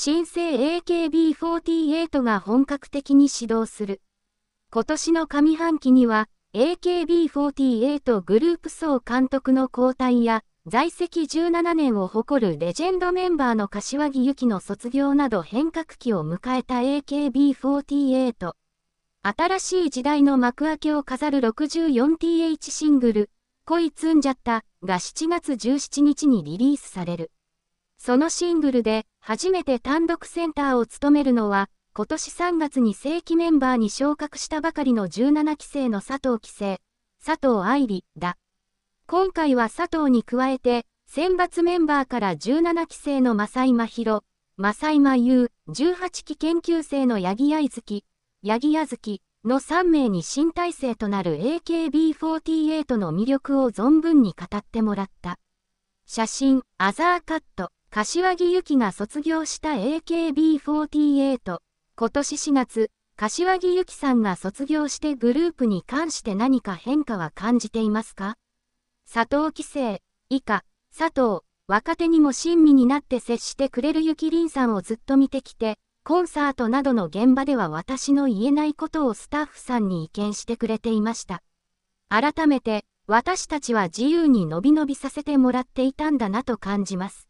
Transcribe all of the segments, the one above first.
新生 AKB48 が本格的に始動する。今年の上半期には、AKB48 グループ総監督の交代や、在籍17年を誇るレジェンドメンバーの柏木由紀の卒業など変革期を迎えた AKB48。新しい時代の幕開けを飾る 64th シングル、恋つんじゃったが7月17日にリリースされる。そのシングルで初めて単独センターを務めるのは、今年3月に正規メンバーに昇格したばかりの17期生の佐藤棋聖、佐藤愛理だ。今回は佐藤に加えて、選抜メンバーから17期生の正井真宏、正井真優、18期研究生の八木愛月、八木あ月の3名に新体制となる AKB48 の魅力を存分に語ってもらった。写真、アザーカット。柏木由紀が卒業した AKB48。今年4月、柏木由紀さんが卒業してグループに関して何か変化は感じていますか佐藤規制、以下、佐藤、若手にも親身になって接してくれるゆきりんさんをずっと見てきて、コンサートなどの現場では私の言えないことをスタッフさんに意見してくれていました。改めて、私たちは自由に伸び伸びさせてもらっていたんだなと感じます。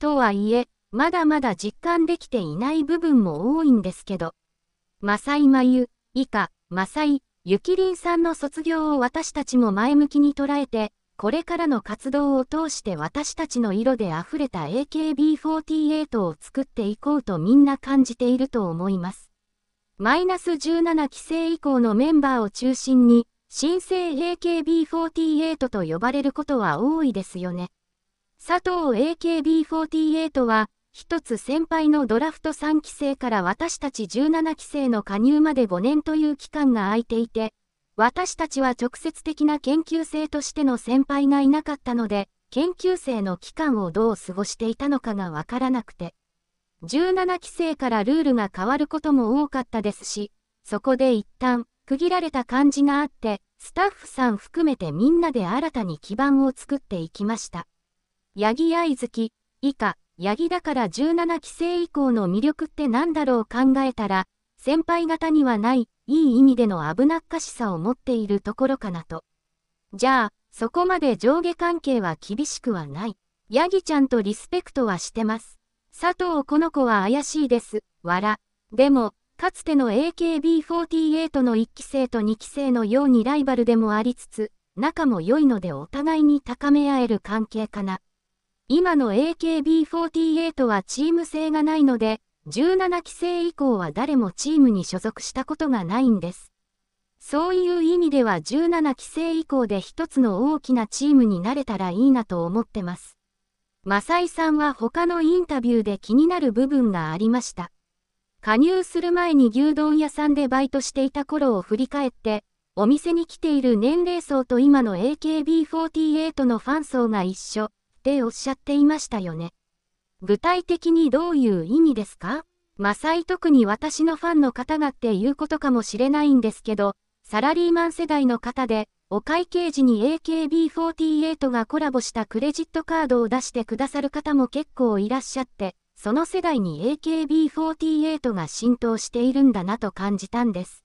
とはいえ、まだまだ実感できていない部分も多いんですけど、正井真由、以下、正井、ゆきりんさんの卒業を私たちも前向きに捉えて、これからの活動を通して私たちの色で溢れた AKB48 を作っていこうとみんな感じていると思います。マイナス17期生以降のメンバーを中心に、新生 AKB48 と呼ばれることは多いですよね。佐藤 AKB48 は、一つ先輩のドラフト3期生から私たち17期生の加入まで5年という期間が空いていて、私たちは直接的な研究生としての先輩がいなかったので、研究生の期間をどう過ごしていたのかがわからなくて。17期生からルールが変わることも多かったですし、そこで一旦区切られた感じがあって、スタッフさん含めてみんなで新たに基盤を作っていきました。八木愛好き、以下、ヤギだから17期生以降の魅力って何だろう考えたら、先輩方にはない、いい意味での危なっかしさを持っているところかなと。じゃあ、そこまで上下関係は厳しくはない。ヤギちゃんとリスペクトはしてます。佐藤この子は怪しいです。わら。でも、かつての AKB48 の1期生と2期生のようにライバルでもありつつ、仲も良いのでお互いに高め合える関係かな。今の AKB48 はチーム性がないので、17期生以降は誰もチームに所属したことがないんです。そういう意味では17期生以降で一つの大きなチームになれたらいいなと思ってます。マサイさんは他のインタビューで気になる部分がありました。加入する前に牛丼屋さんでバイトしていた頃を振り返って、お店に来ている年齢層と今の AKB48 のファン層が一緒。っておっしゃっていましたよね。具体的にどういう意味ですかマサイ特に私のファンの方がっていうことかもしれないんですけど、サラリーマン世代の方で、お会計時に AKB48 がコラボしたクレジットカードを出してくださる方も結構いらっしゃって、その世代に AKB48 が浸透しているんだなと感じたんです。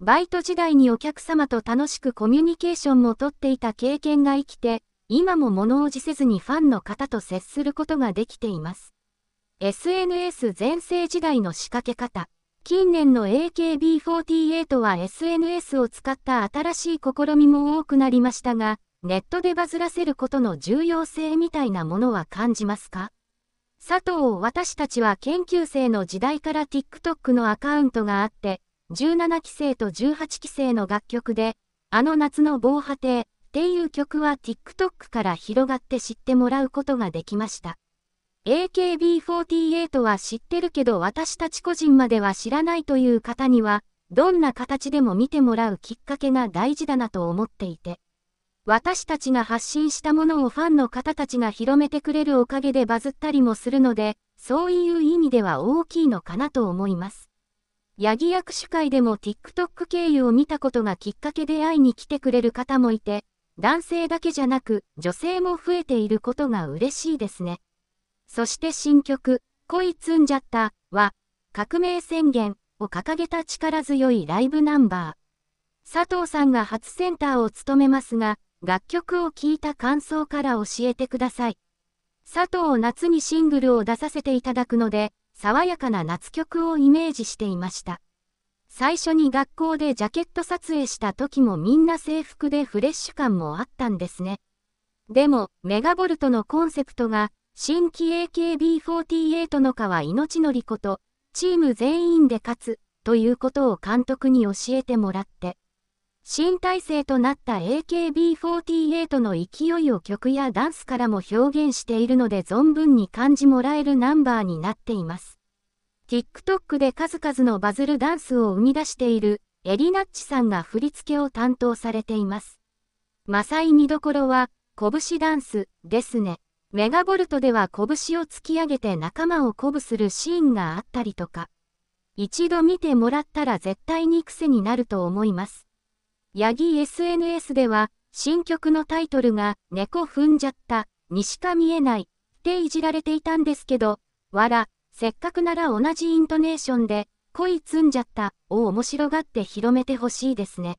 バイト時代にお客様と楽しくコミュニケーションもとっていた経験が生きて、今も物おじせずにファンの方と接することができています。SNS 全盛時代の仕掛け方。近年の AKB48 は SNS を使った新しい試みも多くなりましたが、ネットでバズらせることの重要性みたいなものは感じますか佐藤を私たちは研究生の時代から TikTok のアカウントがあって、17期生と18期生の楽曲で、あの夏の防波堤、っていう曲は TikTok から広がって知ってもらうことができました。AKB48 は知ってるけど私たち個人までは知らないという方には、どんな形でも見てもらうきっかけが大事だなと思っていて。私たちが発信したものをファンの方たちが広めてくれるおかげでバズったりもするので、そういう意味では大きいのかなと思います。八木役手会でも TikTok 経由を見たことがきっかけで会いに来てくれる方もいて、男性だけじゃなく女性も増えていることが嬉しいですね。そして新曲、恋つんじゃったは、革命宣言を掲げた力強いライブナンバー。佐藤さんが初センターを務めますが、楽曲を聴いた感想から教えてください。佐藤夏にシングルを出させていただくので、爽やかな夏曲をイメージしていました。最初に学校でジャケット撮影した時もみんな制服でフレッシュ感もあったんですね。でも、メガボルトのコンセプトが、新規 AKB48 の川命のりこと、チーム全員で勝つ、ということを監督に教えてもらって、新体制となった AKB48 の勢いを曲やダンスからも表現しているので存分に感じもらえるナンバーになっています。TikTok で数々のバズるダンスを生み出しているエリナッチさんが振り付けを担当されています。マサイ見どころは、拳ダンスですね。メガボルトでは拳を突き上げて仲間を鼓舞するシーンがあったりとか。一度見てもらったら絶対に癖になると思います。ヤギ SNS では、新曲のタイトルが、猫踏んじゃった、にしか見えない、っていじられていたんですけど、わら、せっかくなら同じイントネーションで、恋積んじゃったを面白がって広めてほしいですね。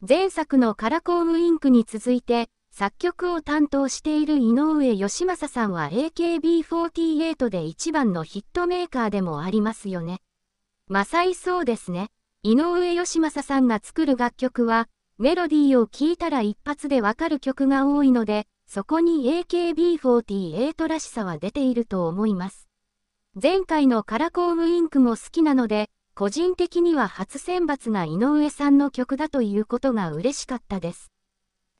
前作のカラコームインクに続いて、作曲を担当している井上義正さんは AKB48 で一番のヒットメーカーでもありますよね。まさいそうですね。井上義正さんが作る楽曲は、メロディーを聴いたら一発でわかる曲が多いので、そこに AKB48 らしさは出ていると思います。前回のカラコームインクも好きなので、個人的には初選抜が井上さんの曲だということが嬉しかったです。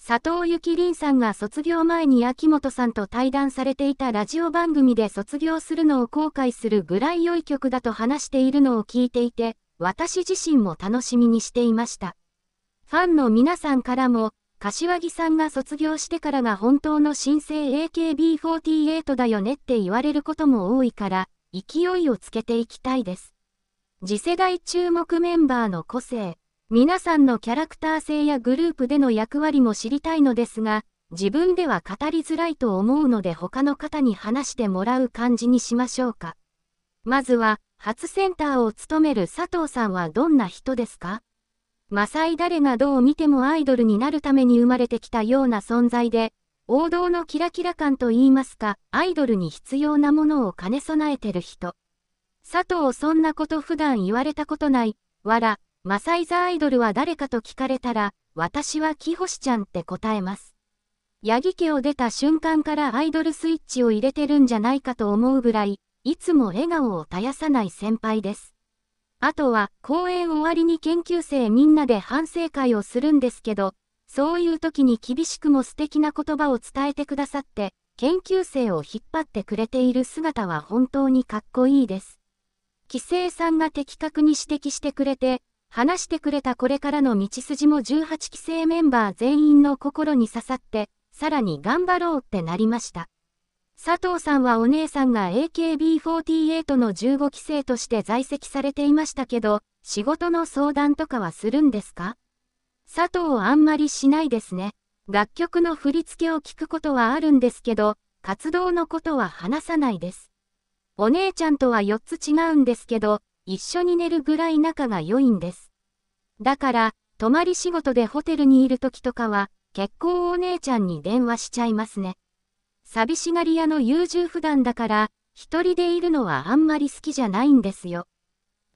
佐藤幸凛さんが卒業前に秋元さんと対談されていたラジオ番組で卒業するのを後悔するぐらい良い曲だと話しているのを聞いていて、私自身も楽しみにしていました。ファンの皆さんからも、柏木さんが卒業してからが本当の新生 AKB48 だよねって言われることも多いから、勢いをつけていきたいです。次世代注目メンバーの個性、皆さんのキャラクター性やグループでの役割も知りたいのですが、自分では語りづらいと思うので他の方に話してもらう感じにしましょうか。まずは、初センターを務める佐藤さんはどんな人ですかマサイ誰がどう見てもアイドルになるために生まれてきたような存在で、王道のキラキラ感といいますか、アイドルに必要なものを兼ね備えてる人。佐藤そんなこと普段言われたことない、わら、マサイザアイドルは誰かと聞かれたら、私はキホシちゃんって答えます。八木家を出た瞬間からアイドルスイッチを入れてるんじゃないかと思うぐらい、いつも笑顔を絶やさない先輩です。あとは、公演終わりに研究生みんなで反省会をするんですけど、そういう時に厳しくも素敵な言葉を伝えてくださって、研究生を引っ張ってくれている姿は本当にかっこいいです。規制さんが的確に指摘してくれて、話してくれたこれからの道筋も18期生メンバー全員の心に刺さって、さらに頑張ろうってなりました。佐藤さんはお姉さんが AKB48 の15期生として在籍されていましたけど、仕事の相談とかはするんですか佐藤あんまりしないですね。楽曲の振り付けを聞くことはあるんですけど、活動のことは話さないです。お姉ちゃんとは4つ違うんですけど、一緒に寝るぐらい仲が良いんです。だから、泊まり仕事でホテルにいる時とかは、結構お姉ちゃんに電話しちゃいますね。寂しがり屋の優柔不断だから、一人でいるのはあんまり好きじゃないんですよ。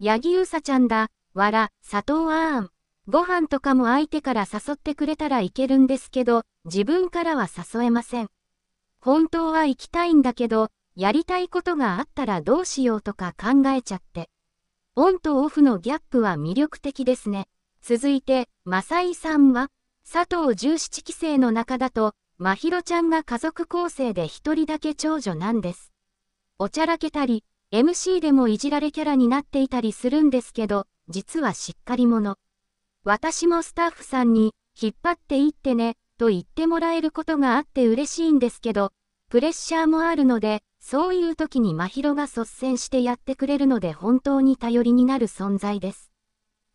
八木うさちゃんだ、わら、佐藤あーん。ご飯とかも相手から誘ってくれたら行けるんですけど、自分からは誘えません。本当は行きたいんだけど、やりたいことがあったらどうしようとか考えちゃって。オンとオフのギャップは魅力的ですね。続いて、マサイさんは、佐藤十七期生の中だと、まひろちゃんが家族構成で一人だけ長女なんです。おちゃらけたり、MC でもいじられキャラになっていたりするんですけど、実はしっかり者。私もスタッフさんに、引っ張っていってね、と言ってもらえることがあって嬉しいんですけど、プレッシャーもあるので、そういう時に真宙が率先してやってくれるので本当に頼りになる存在です。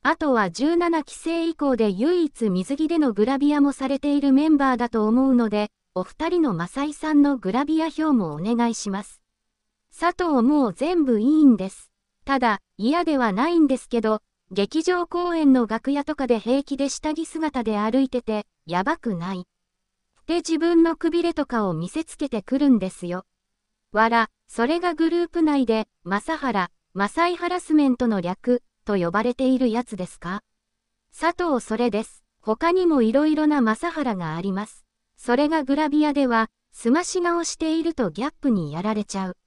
あとは17期生以降で唯一水着でのグラビアもされているメンバーだと思うので、お二人のマサイさんのグラビア表もお願いします。佐藤もう全部いいんです。ただ、嫌ではないんですけど、劇場公演の楽屋とかで平気で下着姿で歩いてて、やばくない。って自分のくびれとかを見せつけてくるんですよ。わら、それがグループ内で、マサハラ、マサイハラスメントの略、と呼ばれているやつですか佐藤それです。他にも色々なマサハラがあります。それがグラビアでは、すまし顔しているとギャップにやられちゃう。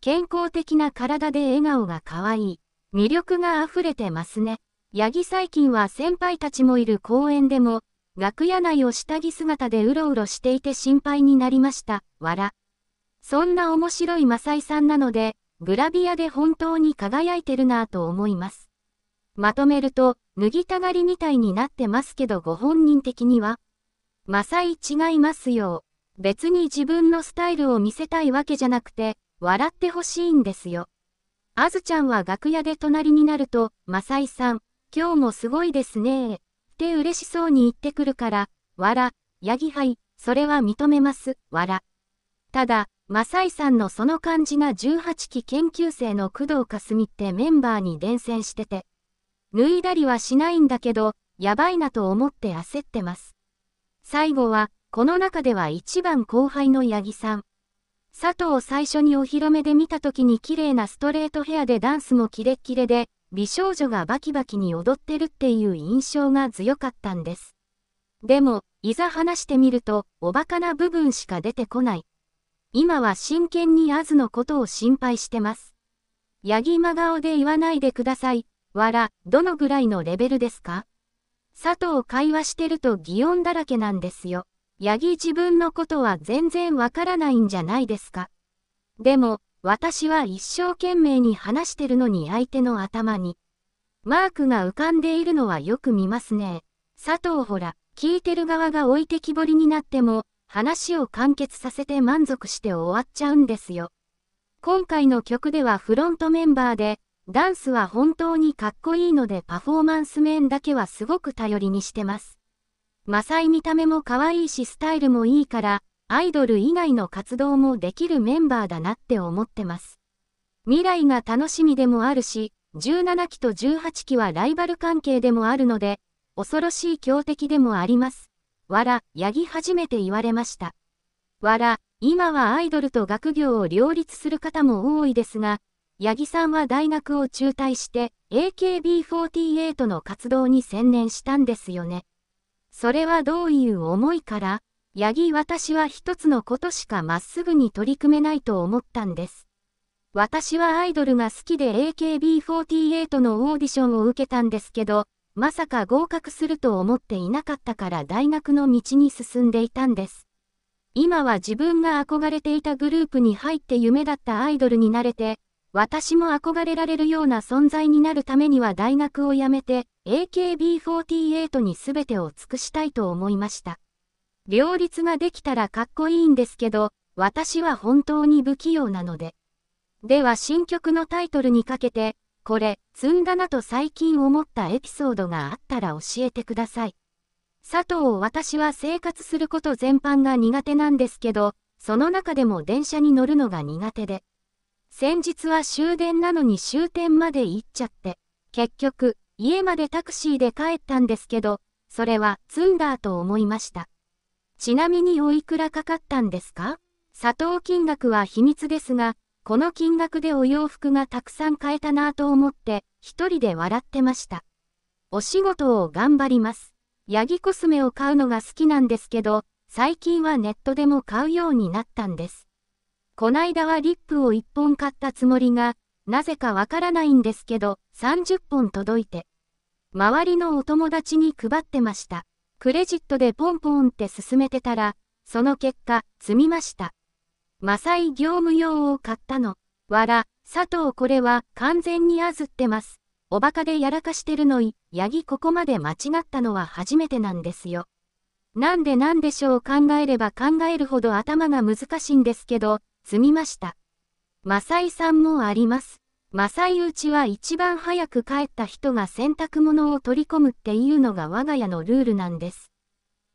健康的な体で笑顔が可愛い。魅力が溢れてますね。八木最近は先輩たちもいる公園でも、楽屋内を下着姿でうろうろしていて心配になりました。わら。そんな面白いマサイさんなので、グラビアで本当に輝いてるなぁと思います。まとめると、脱ぎたがりみたいになってますけどご本人的には、マサイ違いますよ。別に自分のスタイルを見せたいわけじゃなくて、笑ってほしいんですよ。あずちゃんは楽屋で隣になると、マサイさん、今日もすごいですねって嬉しそうに言ってくるから、わら、ヤギい、それは認めます、わら。ただ、マサイさんのその感じが18期研究生の工藤かすみってメンバーに伝染してて、脱いだりはしないんだけど、やばいなと思って焦ってます。最後は、この中では一番後輩の八木さん。佐藤最初にお披露目で見た時に綺麗なストレートヘアでダンスもキレッキレで、美少女がバキバキに踊ってるっていう印象が強かったんです。でも、いざ話してみると、おバカな部分しか出てこない。今は真剣にアズのことを心配してます。ヤギ真顔で言わないでください。わら、どのぐらいのレベルですか佐藤会話してると擬音だらけなんですよ。八木自分のことは全然わからないんじゃないですか。でも、私は一生懸命に話してるのに相手の頭に。マークが浮かんでいるのはよく見ますね。佐藤ほら、聞いてる側が置いてきぼりになっても、話を完結させて満足して終わっちゃうんですよ。今回の曲ではフロントメンバーで、ダンスは本当にかっこいいのでパフォーマンス面だけはすごく頼りにしてます。マサイ見た目も可愛いしスタイルもいいから、アイドル以外の活動もできるメンバーだなって思ってます。未来が楽しみでもあるし、17期と18期はライバル関係でもあるので、恐ろしい強敵でもあります。わら、ヤギ初めて言われました。わら、今はアイドルと学業を両立する方も多いですが、八木さんは大学を中退して AKB48 の活動に専念したんですよね。それはどういう思いから、八木私は一つのことしかまっすぐに取り組めないと思ったんです。私はアイドルが好きで AKB48 のオーディションを受けたんですけど、まさか合格すると思っていなかったから大学の道に進んでいたんです。今は自分が憧れていたグループに入って夢だったアイドルになれて、私も憧れられるような存在になるためには大学を辞めて AKB48 に全てを尽くしたいと思いました。両立ができたらかっこいいんですけど、私は本当に不器用なので。では新曲のタイトルにかけて、これ、積んだなと最近思ったエピソードがあったら教えてください。佐藤私は生活すること全般が苦手なんですけど、その中でも電車に乗るのが苦手で。先日は終電なのに終点まで行っちゃって、結局、家までタクシーで帰ったんですけど、それは積んだと思いました。ちなみにおいくらかかったんですか砂糖金額は秘密ですが、この金額でお洋服がたくさん買えたなぁと思って、一人で笑ってました。お仕事を頑張ります。ヤギコスメを買うのが好きなんですけど、最近はネットでも買うようになったんです。こないだはリップを1本買ったつもりが、なぜかわからないんですけど、30本届いて。周りのお友達に配ってました。クレジットでポンポンって進めてたら、その結果、積みました。マサイ業務用を買ったの。わら、佐藤これは完全にあずってます。おバカでやらかしてるのい、ヤギここまで間違ったのは初めてなんですよ。なんでなんでしょう考えれば考えるほど頭が難しいんですけど、積みました。マサイさんもあります。マサイうちは一番早く帰った人が洗濯物を取り込むっていうのが我が家のルールなんです。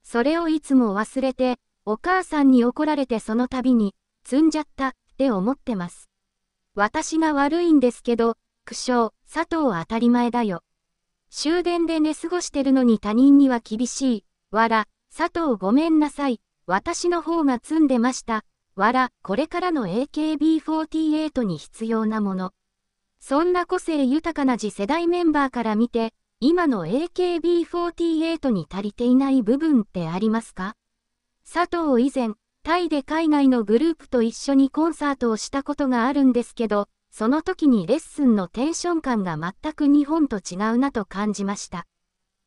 それをいつも忘れて、お母さんに怒られてその度に、積んじゃったって思ってます。私が悪いんですけど、苦笑、佐藤当たり前だよ。終電で寝過ごしてるのに他人には厳しい、わら、佐藤ごめんなさい、私の方が積んでました、わら、これからの AKB48 に必要なもの。そんな個性豊かな次世代メンバーから見て、今の AKB48 に足りていない部分ってありますか佐藤以前、タイで海外のグループと一緒にコンサートをしたことがあるんですけど、その時にレッスンのテンション感が全く日本と違うなと感じました。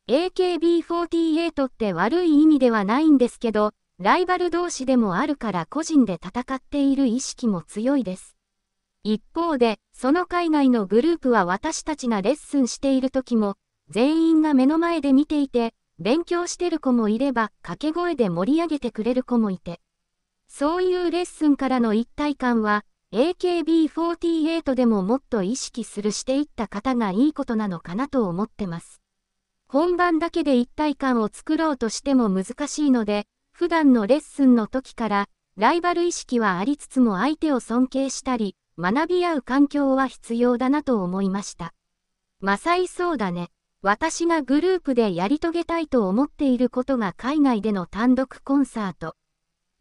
AKB48 って悪い意味ではないんですけど、ライバル同士でもあるから個人で戦っている意識も強いです。一方で、その海外のグループは私たちがレッスンしている時も、全員が目の前で見ていて、勉強してる子もいれば、掛け声で盛り上げてくれる子もいて。そういうレッスンからの一体感は、AKB48 でももっと意識するしていった方がいいことなのかなと思ってます。本番だけで一体感を作ろうとしても難しいので、普段のレッスンの時からライバル意識はありつつも相手を尊敬したり、学び合う環境は必要だなと思いました。まさイそうだね。私がグループでやり遂げたいと思っていることが海外での単独コンサート。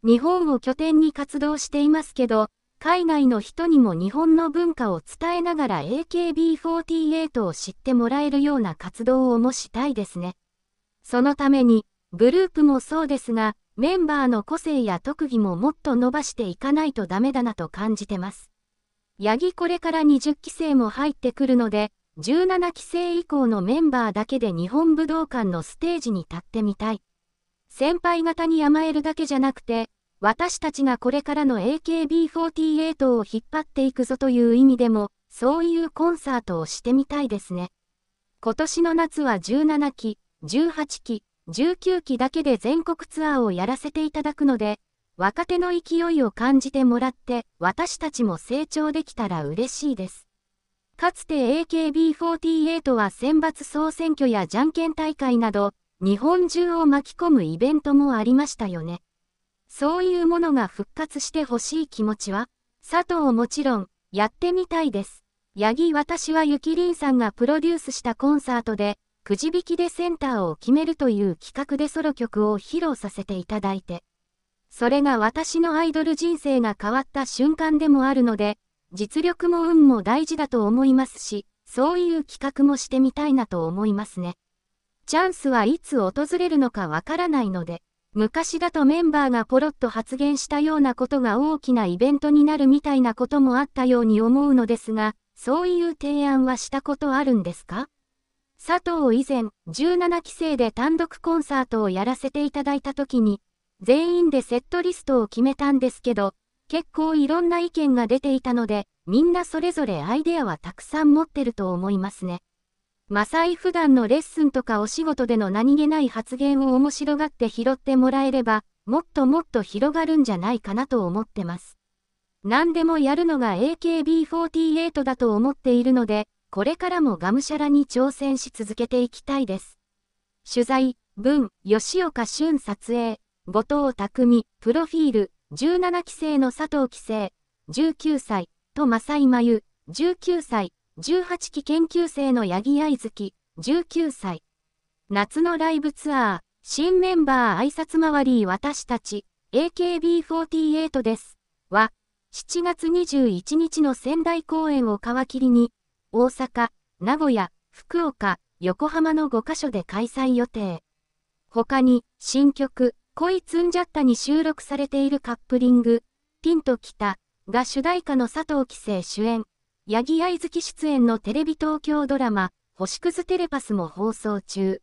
日本を拠点に活動していますけど、海外の人にも日本の文化を伝えながら AKB48 を知ってもらえるような活動をもしたいですね。そのために、グループもそうですが、メンバーの個性や特技ももっと伸ばしていかないとダメだなと感じてます。八木これから20期生も入ってくるので、17期生以降のメンバーだけで日本武道館のステージに立ってみたい。先輩方に甘えるだけじゃなくて、私たちがこれからの AKB48 を引っ張っていくぞという意味でも、そういうコンサートをしてみたいですね。今年の夏は17期、18期、19期だけで全国ツアーをやらせていただくので、若手の勢いを感じてもらって、私たちも成長できたら嬉しいです。かつて AKB48 は選抜総選挙やじゃんけん大会など、日本中を巻き込むイベントもありましたよね。そういうものが復活してほしい気持ちは、佐藤もちろん、やってみたいです。八木私はゆきりんさんがプロデュースしたコンサートで、くじ引きでセンターを決めるという企画でソロ曲を披露させていただいて、それが私のアイドル人生が変わった瞬間でもあるので、実力も運も大事だと思いますし、そういう企画もしてみたいなと思いますね。チャンスはいつ訪れるのかわからないので、昔だとメンバーがポロッと発言したようなことが大きなイベントになるみたいなこともあったように思うのですが、そういう提案はしたことあるんですか佐藤以前、17期生で単独コンサートをやらせていただいた時に、全員でセットリストを決めたんですけど、結構いろんな意見が出ていたので、みんなそれぞれアイデアはたくさん持ってると思いますね。マサイ普段のレッスンとかお仕事での何気ない発言を面白がって拾ってもらえれば、もっともっと広がるんじゃないかなと思ってます。何でもやるのが AKB48 だと思っているので、これからもがむしゃらに挑戦し続けていきたいです。取材、文、吉岡俊撮影、後藤匠、プロフィール、17期生の佐藤棋聖、19歳、と正井真由、19歳、18期研究生の八木愛月、19歳。夏のライブツアー、新メンバー挨拶回り私たち、AKB48 です。は、7月21日の仙台公演を皮切りに、大阪、名古屋、福岡、横浜の5カ所で開催予定。他に、新曲、恋つんじゃったに収録されているカップリング、ピンときた、が主題歌の佐藤棋生主演、八木愛月出演のテレビ東京ドラマ、星屑テレパスも放送中。